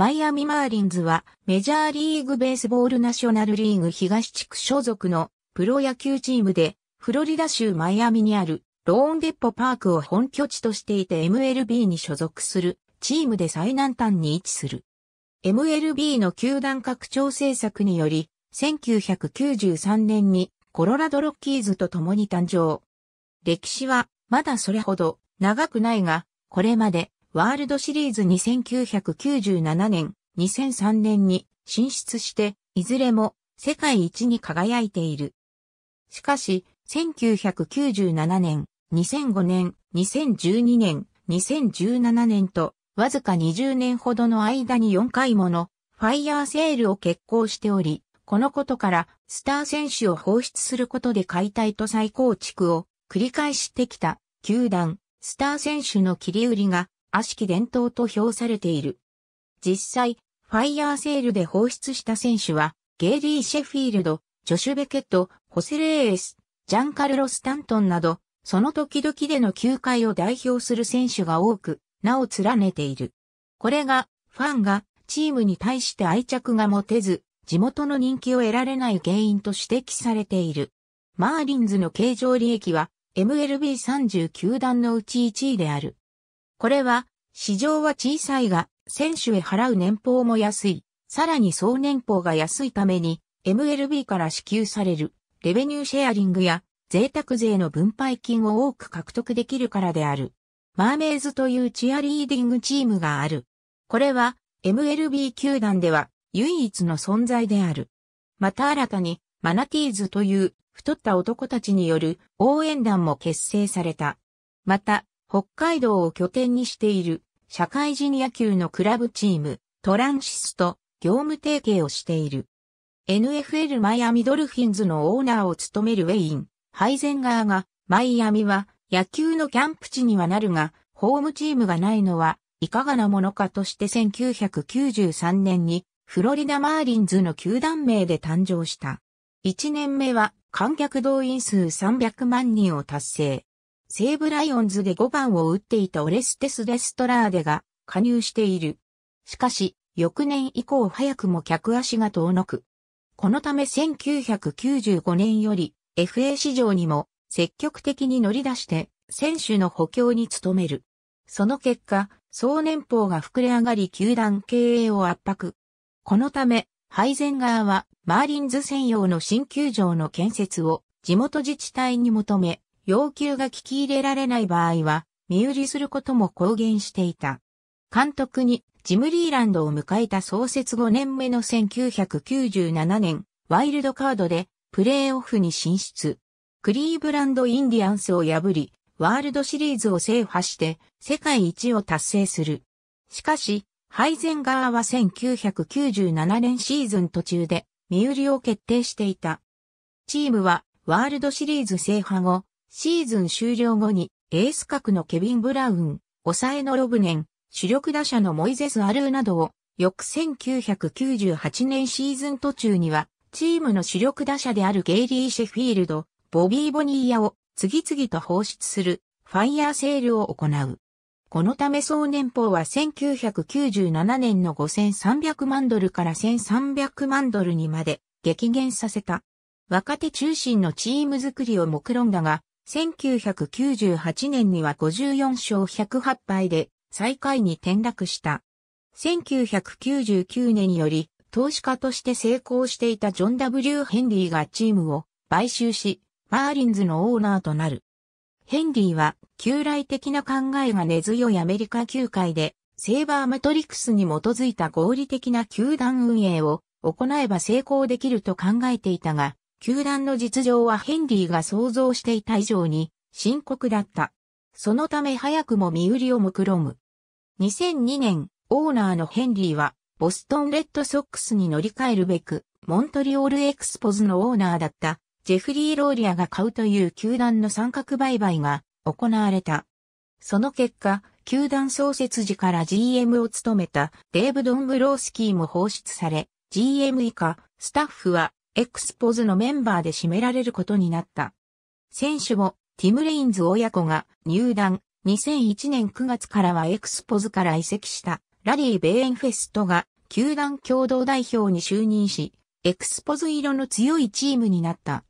マイアミマーリンズはメジャーリーグベースボールナショナルリーグ東地区所属のプロ野球チームでフロリダ州マイアミにあるローンデッポパークを本拠地としていて MLB に所属するチームで最南端に位置する。MLB の球団拡張政策により1993年にコロラドロッキーズと共に誕生。歴史はまだそれほど長くないが、これまでワールドシリーズに1997年、2003年に進出して、いずれも世界一に輝いている。しかし、1997年、2005年、2012年、2017年と、わずか20年ほどの間に4回ものファイヤーセールを決行しており、このことからスター選手を放出することで解体と再構築を繰り返してきた球団、スター選手の切り売りが悪しき伝統と評されている。実際、ファイヤーセールで放出した選手は、ゲイリー・シェフィールド、ジョシュ・ベケット、ホセレーエス、ジャンカルロ・スタントンなど、その時々での球界を代表する選手が多く、名を連ねている。これが、ファンが、チームに対して愛着が持てず、地元の人気を得られない原因と指摘されている。マーリンズの経常利益は、MLB39 段のうち1位である。これは、市場は小さいが、選手へ払う年俸も安い。さらに総年俸が安いために、MLB から支給される、レベニューシェアリングや、贅沢税の分配金を多く獲得できるからである。マーメイズというチアリーディングチームがある。これは、MLB 球団では、唯一の存在である。また新たに、マナティーズという、太った男たちによる応援団も結成された。また、北海道を拠点にしている社会人野球のクラブチームトランシスと業務提携をしている。NFL マイアミドルフィンズのオーナーを務めるウェイン、ハイゼンガーが、マイアミは野球のキャンプ地にはなるが、ホームチームがないのはいかがなものかとして1993年にフロリダマーリンズの球団名で誕生した。1年目は観客動員数300万人を達成。西武ライオンズで5番を打っていたオレステス・デストラーデが加入している。しかし、翌年以降早くも客足が遠のく。このため1995年より FA 市場にも積極的に乗り出して選手の補強に努める。その結果、総年俸が膨れ上がり球団経営を圧迫。このため、ハイゼン側はマーリンズ専用の新球場の建設を地元自治体に求め、要求が聞き入れられない場合は、身売りすることも公言していた。監督にジム・リーランドを迎えた創設5年目の1997年、ワイルドカードでプレーオフに進出。クリーブランド・インディアンスを破り、ワールドシリーズを制覇して世界一を達成する。しかし、ハイゼンガーは1997年シーズン途中で身売りを決定していた。チームはワールドシリーズ制覇後、シーズン終了後に、エース格のケビン・ブラウン、抑えのロブネン、主力打者のモイゼス・アルーなどを、翌1998年シーズン途中には、チームの主力打者であるゲイリー・シェフィールド、ボビー・ボニーヤを次々と放出するファイヤーセールを行う。このため総年俸は1997年の5300万ドルから1300万ドルにまで激減させた。若手中心のチーム作りを目論んだが、1998年には54勝108敗で最下位に転落した。1999年より投資家として成功していたジョン・ W・ ヘンリーがチームを買収し、マーリンズのオーナーとなる。ヘンリーは旧来的な考えが根強いアメリカ球界でセーバーマトリクスに基づいた合理的な球団運営を行えば成功できると考えていたが、球団の実情はヘンリーが想像していた以上に深刻だった。そのため早くも身売りを目論む。2002年、オーナーのヘンリーは、ボストンレッドソックスに乗り換えるべく、モントリオールエクスポズのオーナーだった、ジェフリー・ローリアが買うという球団の三角売買が行われた。その結果、球団創設時から GM を務めたデーブ・ドンブロースキーも放出され、GM 以下、スタッフはエクスポズのメンバーで占められることになった。選手も、ティム・レインズ親子が入団、2001年9月からはエクスポズから移籍したラリー・ベーエンフェストが球団共同代表に就任し、エクスポズ色の強いチームになった。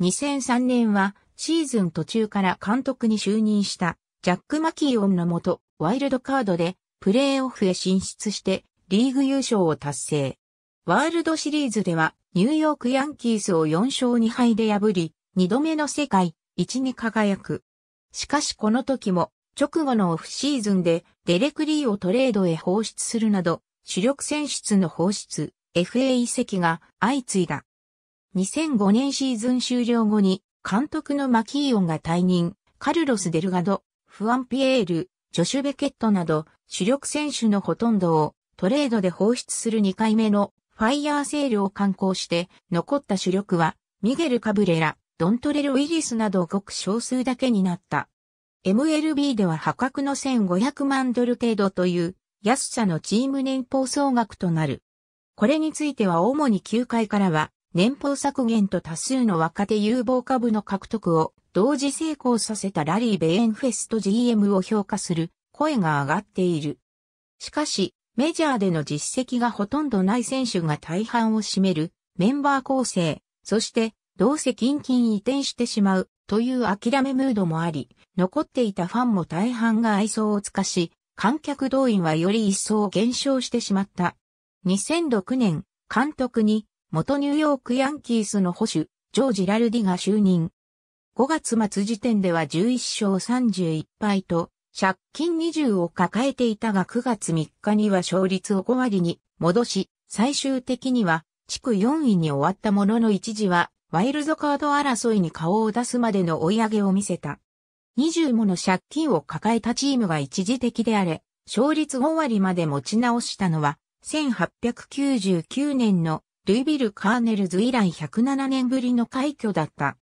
2003年はシーズン途中から監督に就任したジャック・マキーオンのもとワイルドカードでプレーオフへ進出してリーグ優勝を達成。ワールドシリーズでは、ニューヨークヤンキースを4勝2敗で破り、2度目の世界一に輝く。しかしこの時も、直後のオフシーズンで、デレクリーをトレードへ放出するなど、主力選出の放出、FA 移籍が相次いだ。2005年シーズン終了後に、監督のマキーオンが退任、カルロス・デルガド、フアン・ピエール、ジョシュ・ベケットなど、主力選手のほとんどをトレードで放出する2回目のファイヤーセールを観光して、残った主力は、ミゲル・カブレラ、ドントレル・ウィリスなどごく少数だけになった。MLB では破格の1500万ドル程度という安さのチーム年俸総額となる。これについては主に球界からは年俸削減と多数の若手有望株の獲得を同時成功させたラリー・ベエンフェスト GM を評価する声が上がっている。しかし、メジャーでの実績がほとんどない選手が大半を占めるメンバー構成、そしてどうせ近々移転してしまうという諦めムードもあり、残っていたファンも大半が愛想をつかし、観客動員はより一層減少してしまった。2006年、監督に元ニューヨークヤンキースの保守、ジョージ・ラルディが就任。5月末時点では11勝31敗と借金20を抱えていたが9月3日には勝率を5割に戻し、最終的には地区4位に終わったものの一時はワイルドカード争いに顔を出すまでの追い上げを見せた。20もの借金を抱えたチームが一時的であれ、勝率5割まで持ち直したのは、1899年のルイビル・カーネルズ以来107年ぶりの快挙だった。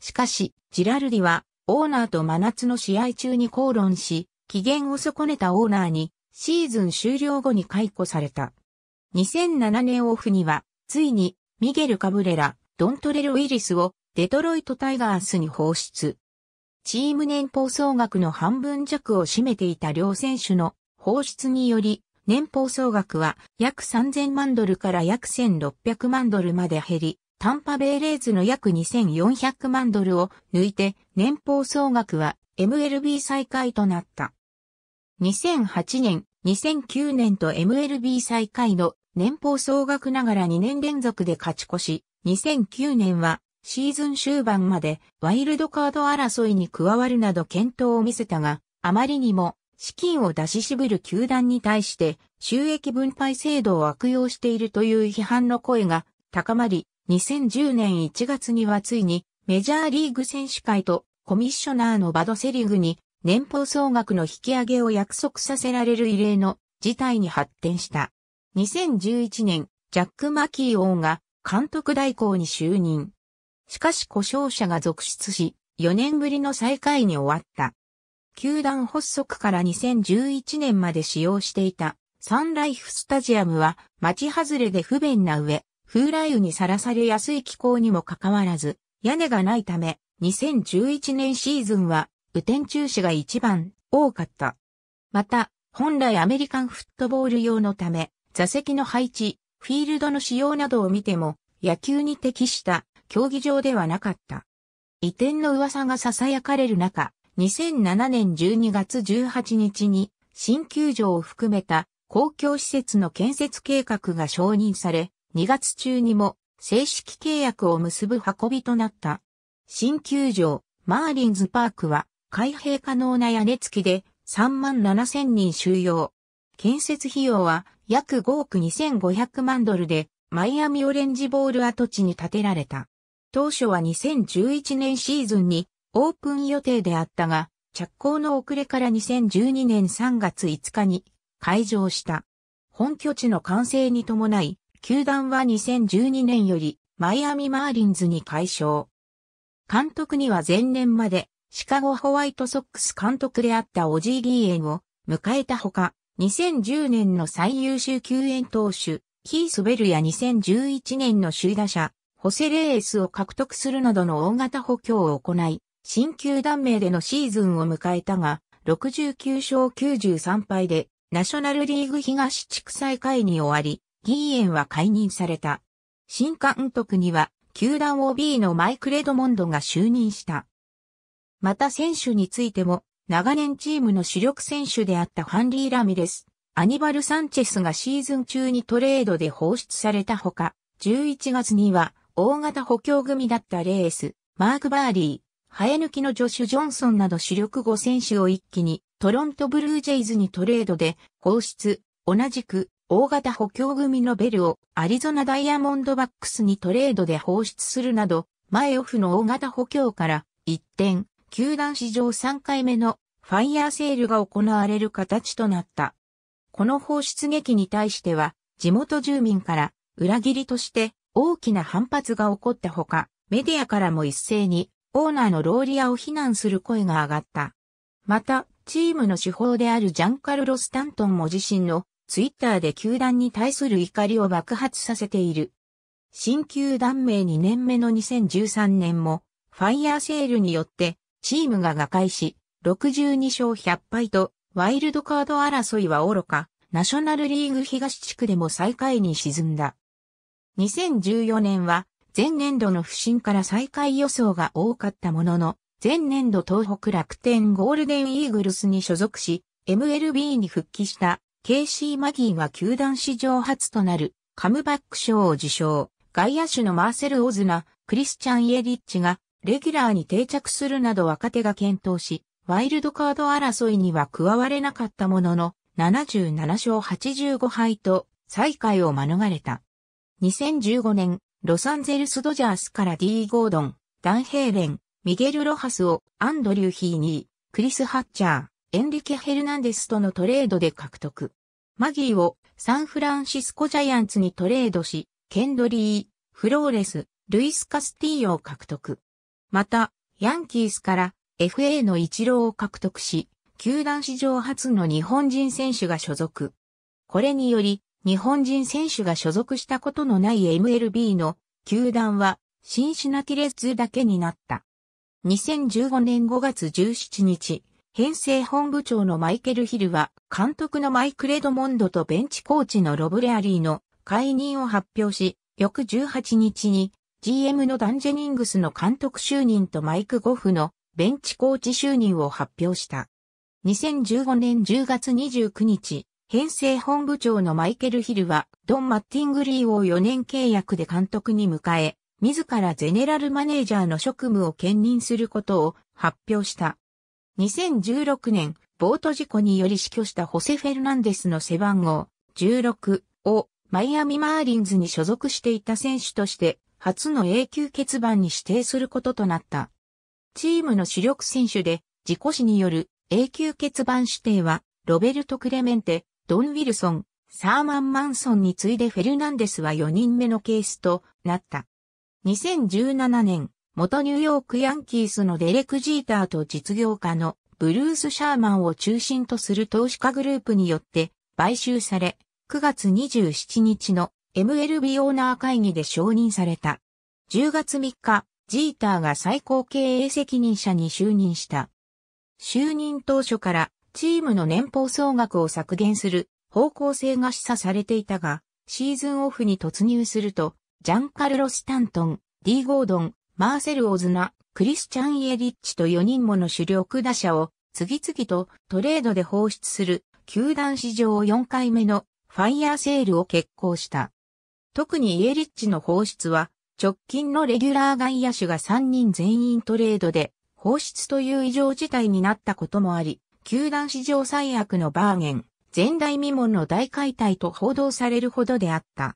しかし、ジラルディはオーナーと真夏の試合中に口論し、機嫌を損ねたオーナーに、シーズン終了後に解雇された。2007年オフには、ついに、ミゲル・カブレラ、ドントレル・ウィリスを、デトロイト・タイガースに放出。チーム年俸総額の半分弱を占めていた両選手の放出により、年俸総額は約3000万ドルから約1600万ドルまで減り、タンパベイレーズの約2400万ドルを抜いて年俸総額は MLB 再開となった。2008年、2009年と MLB 再開の年俸総額ながら2年連続で勝ち越し、2009年はシーズン終盤までワイルドカード争いに加わるなど検討を見せたが、あまりにも資金を出し渋る球団に対して収益分配制度を悪用しているという批判の声が高まり、2010年1月にはついにメジャーリーグ選手会とコミッショナーのバドセリグに年俸総額の引き上げを約束させられる異例の事態に発展した。2011年、ジャック・マキー王が監督代行に就任。しかし故障者が続出し、4年ぶりの最下位に終わった。球団発足から2011年まで使用していたサンライフスタジアムは街外れで不便な上、風雷雨にさらされやすい気候にもかかわらず、屋根がないため、2011年シーズンは、雨天中止が一番多かった。また、本来アメリカンフットボール用のため、座席の配置、フィールドの仕様などを見ても、野球に適した競技場ではなかった。移転の噂が囁かれる中、2007年12月18日に新球場を含めた公共施設の建設計画が承認され、2月中にも正式契約を結ぶ運びとなった。新球場、マーリンズパークは開閉可能な屋根付きで3万7000人収容。建設費用は約5億2500万ドルでマイアミオレンジボール跡地に建てられた。当初は2011年シーズンにオープン予定であったが、着工の遅れから2012年3月5日に開場した。本拠地の完成に伴い、球団は2012年よりマイアミマーリンズに解消。監督には前年までシカゴホワイトソックス監督であったオジー・ギーエンを迎えたほか、2010年の最優秀球援投手、ヒース・ベルや2011年の首位打者、ホセレースを獲得するなどの大型補強を行い、新球団名でのシーズンを迎えたが、69勝93敗で、ナショナルリーグ東地区最下位に終わり、エンは解任された。新監督には、球団 OB のマイク・レドモンドが就任した。また選手についても、長年チームの主力選手であったハンリー・ラミレス、アニバル・サンチェスがシーズン中にトレードで放出されたほか、11月には大型補強組だったレース、マーク・バーリー、生え抜きのジョシュ・ジョンソンなど主力5選手を一気にトロント・ブルージェイズにトレードで放出、同じく大型補強組のベルをアリゾナダイヤモンドバックスにトレードで放出するなど、前オフの大型補強から一転、球団史上3回目のファイヤーセールが行われる形となった。この放出劇に対しては、地元住民から裏切りとして大きな反発が起こったほか、メディアからも一斉にオーナーのローリアを非難する声が上がった。また、チームの主砲であるジャンカルロ・スタントンも自身のツイッターで球団に対する怒りを爆発させている。新球団名2年目の2013年も、ファイヤーセールによって、チームが瓦解し、62勝100敗と、ワイルドカード争いは愚か、ナショナルリーグ東地区でも最下位に沈んだ。2014年は、前年度の不振から最下位予想が多かったものの、前年度東北楽天ゴールデンイーグルスに所属し、MLB に復帰したケイシー・マギーは球団史上初となるカムバック賞を受賞。外野手のマーセル・オズナ、クリスチャン・イエリッチがレギュラーに定着するなど若手が検討し、ワイルドカード争いには加われなかったものの、77勝85敗と最下位を免れた。2015年、ロサンゼルス・ドジャースから D・ ゴードン、ダン・ヘイレン、ミゲル・ロハスをアンドリュー・ヒーニー、クリス・ハッチャー、エンリケ・ヘルナンデスとのトレードで獲得。マギーをサンフランシスコジャイアンツにトレードし、ケンドリー、フローレス、ルイス・カスティーヨを獲得。また、ヤンキースから FA の一郎を獲得し、球団史上初の日本人選手が所属。これにより、日本人選手が所属したことのない MLB の球団は、シンシナティレッズだけになった。2015年5月17日、編成本部長のマイケル・ヒルは、監督のマイク・レドモンドとベンチコーチのロブ・レアリーの解任を発表し、翌18日に GM のダンジェニングスの監督就任とマイク・ゴフのベンチコーチ就任を発表した。2015年10月29日、編成本部長のマイケル・ヒルは、ドン・マッティングリーを4年契約で監督に迎え、自らゼネラルマネージャーの職務を兼任することを発表した。2016年、ボート事故により死去したホセ・フェルナンデスの背番号16をマイアミ・マーリンズに所属していた選手として初の永久欠番に指定することとなった。チームの主力選手で事故死による永久欠番指定はロベルト・クレメンテ、ドン・ウィルソン、サーマン・マンソンに次いでフェルナンデスは4人目のケースとなった。2017年、元ニューヨークヤンキースのデレク・ジーターと実業家のブルース・シャーマンを中心とする投資家グループによって買収され、9月27日の MLB オーナー会議で承認された。10月3日、ジーターが最高経営責任者に就任した。就任当初からチームの年俸総額を削減する方向性が示唆されていたが、シーズンオフに突入すると、ジャンカルロ・スタントン、D・ ゴードン、マーセル・オズナ、クリスチャン・イエリッチと4人もの主力打者を次々とトレードで放出する球団史上4回目のファイヤーセールを決行した。特にイエリッチの放出は直近のレギュラー外野手が3人全員トレードで放出という異常事態になったこともあり、球団史上最悪のバーゲン、前代未聞の大解体と報道されるほどであった。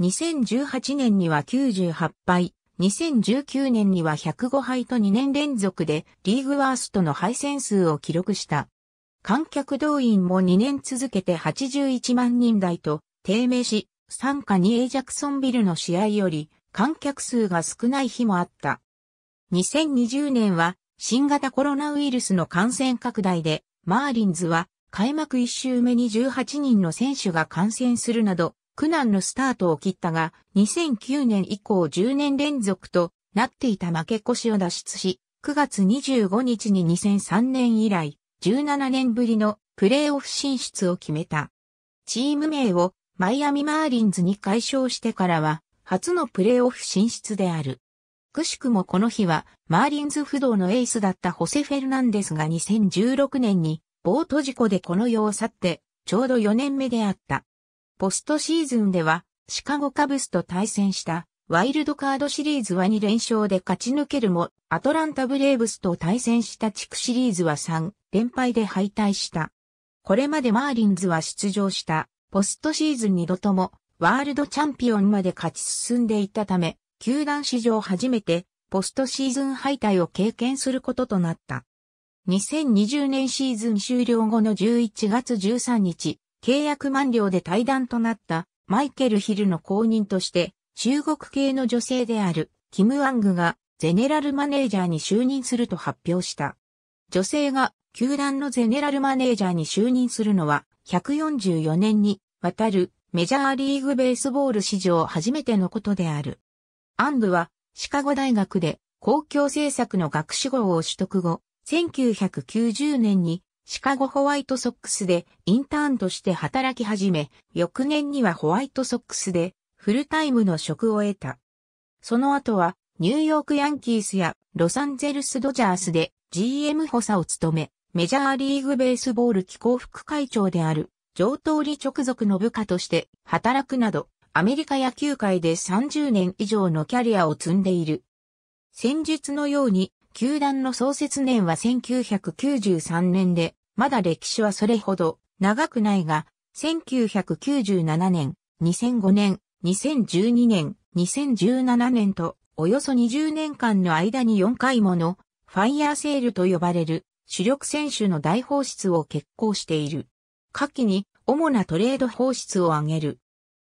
2018年には98敗、2019年には105敗と2年連続でリーグワーストの敗戦数を記録した。観客動員も2年続けて81万人台と低迷し、参加に A ジャクソンビルの試合より観客数が少ない日もあった。2020年は新型コロナウイルスの感染拡大でマーリンズは開幕1周目に18人の選手が感染するなど苦難のスタートを切ったが、2009年以降10年連続となっていた負け越しを脱出し、9月25日に2003年以来、17年ぶりのプレーオフ進出を決めた。チーム名をマイアミマーリンズに解消してからは、初のプレーオフ進出である。くしくもこの日は、マーリンズ不動のエースだったホセ・フェルナンデスが2016年に、ボート事故でこの世を去って、ちょうど4年目であった。ポストシーズンでは、シカゴカブスと対戦したワイルドカードシリーズは2連勝で勝ち抜けるも、アトランタブレーブスと対戦した地区シリーズは3連敗で敗退した。これまでマーリンズは出場したポストシーズン2度ともワールドチャンピオンまで勝ち進んでいたため、球団史上初めてポストシーズン敗退を経験することとなった。2020年シーズン終了後の11月13日、契約満了で対談となったマイケル・ヒルの後任として中国系の女性であるキム・アングがゼネラルマネージャーに就任すると発表した。女性が球団のゼネラルマネージャーに就任するのは144年にわたるメジャーリーグベースボール史上初めてのことである。アングはシカゴ大学で公共政策の学士号を取得後、1990年にシカゴホワイトソックスでインターンとして働き始め、翌年にはホワイトソックスでフルタイムの職を得た。その後はニューヨークヤンキースやロサンゼルスドジャースで GM 補佐を務め、メジャーリーグベースボール機構副会長である上等理直属の部下として働くなど、アメリカ野球界で30年以上のキャリアを積んでいる。先日のように、球団の創設年は1993年で、まだ歴史はそれほど長くないが、1997年、2005年、2012年、2017年と、およそ20年間の間に4回もの、ファイヤーセールと呼ばれる、主力選手の大放出を決行している。下記に、主なトレード放出を挙げる。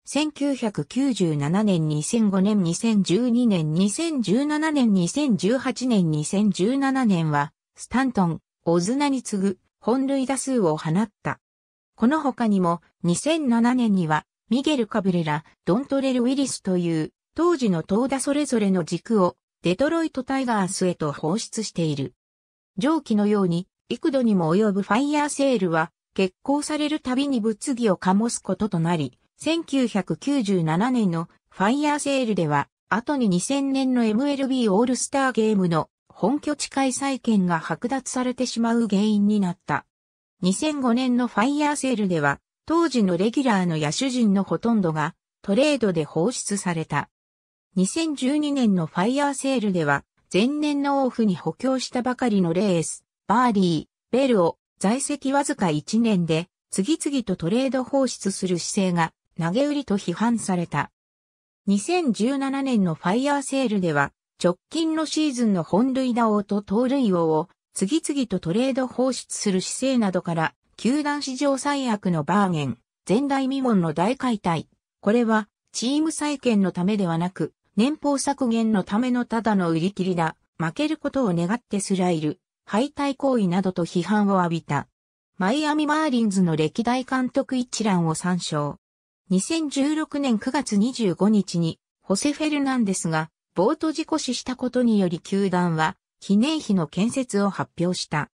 1997年、2005年、2012年、2017年、2018年、2017年は、スタントン、オズナに次ぐ、本塁打数を放った。この他にも2007年にはミゲル・カブレラ、ドントレル・ウィリスという当時の投打それぞれの軸をデトロイト・タイガースへと放出している。上記のように幾度にも及ぶファイヤーセールは決行されるたびに物議を醸すこととなり、1997年のファイヤーセールでは、後に2000年の MLB オールスターゲームの本拠地開催権が剥奪されてしまう原因になった。2005年のファイヤーセールでは、当時のレギュラーの野手陣のほとんどがトレードで放出された。2012年のファイヤーセールでは、前年のオフに補強したばかりのレース、バーリー、ベルを在籍わずか1年で次々とトレード放出する姿勢が投げ売りと批判された。2017年のファイヤーセールでは直近のシーズンの本塁打王と盗塁王を次々とトレード放出する姿勢などから、球団史上最悪のバーゲン、前代未聞の大解体。これは、チーム再建のためではなく、年俸削減のためのただの売り切りだ、負けることを願ってスライル、敗退行為などと批判を浴びた。マイアミマーリンズの歴代監督一覧を参照。2016年9月25日に、ホセ・フェルナンデスがボート事故死したことにより球団は記念碑の建設を発表した。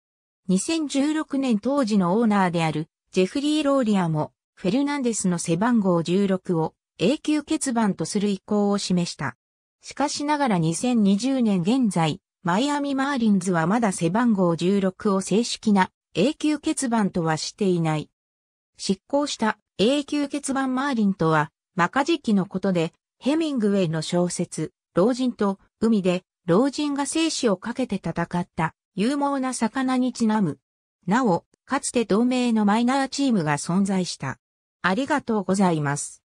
2016年当時のオーナーであるジェフリー・ローリアもフェルナンデスの背番号16を永久欠番とする意向を示した。しかしながら2020年現在、マイアミ・マーリンズはまだ背番号16を正式な永久欠番とはしていない。執行した永久欠番マーリンとは、マカジキのことで、ヘミングウェイの小説、老人と海で老人が生死をかけて戦った勇猛な魚にちなむ。なお、かつて同盟のマイナーチームが存在した。ありがとうございます。